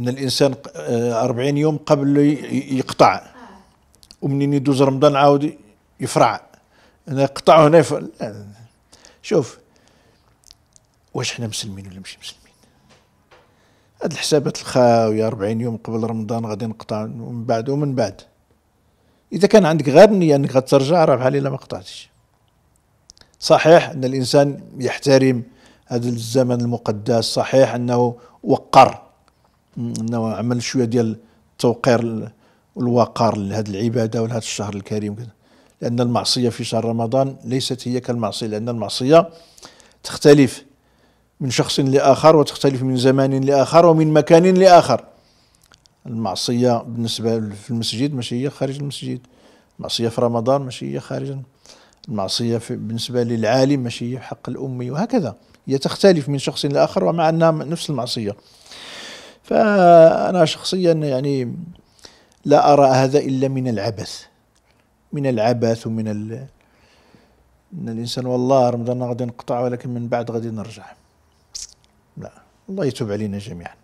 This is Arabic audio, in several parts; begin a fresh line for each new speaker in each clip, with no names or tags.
ان الانسان 40 آه، يوم قبل يقطع ومنين يدوز رمضان عاود يفرع انا قطعه هنا ف... شوف واش حنا مسلمين ولا مش مسلمين هاد الحسابات الخاويه 40 يوم قبل رمضان غادي نقطع ومن بعد ومن بعد اذا كان عندك غير النيه انك غترجع راه بحال الا ما قطعتش صحيح ان الانسان يحترم هذا الزمن المقدس صحيح انه وقر انه عمل شويه ديال التوقير والوقار لهذه العباده ولهذا الشهر الكريم كده. لان المعصيه في شهر رمضان ليست هي كالمعصيه لان المعصيه تختلف من شخص لاخر وتختلف من زمان لاخر ومن مكان لاخر المعصيه بالنسبه في المسجد ماشي هي خارج المسجد المعصيه في رمضان ماشي هي خارج المعصيه في بالنسبه للعالم ماشي هي حق الامي وهكذا هي تختلف من شخص لاخر ومع انها نفس المعصيه فأنا شخصيا يعني لا أرى هذا إلا من العبث من العبث ومن ال... إن الإنسان والله رمضان غادي نقطع ولكن من بعد غادي نرجع لا الله يتوب علينا جميعا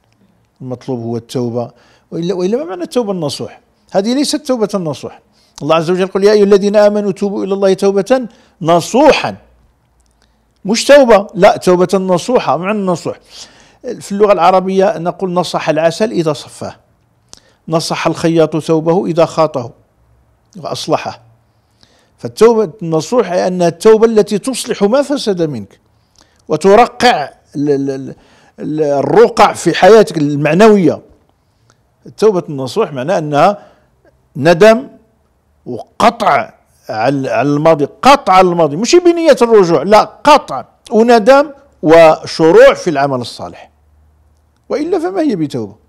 المطلوب هو التوبة وإلا, وإلا ما معنى التوبة النصوح هذه ليست توبة النصوح الله عز وجل يقول يا أيها الذين آمنوا توبوا إلى الله توبة نصوحا مش توبة لا توبة نصوحة مع النصوح في اللغة العربية نقول نصح العسل إذا صفاه نصح الخياط ثوبه إذا خاطه وأصلحه فالتوبة النصوح هي أنها التوبة التي تصلح ما فسد منك وترقع الرقع في حياتك المعنوية التوبة النصوح معناها أنها ندم وقطع على الماضي قطع على الماضي مش بنية الرجوع لا قطع وندم وشروع في العمل الصالح والا فما هي بتوبه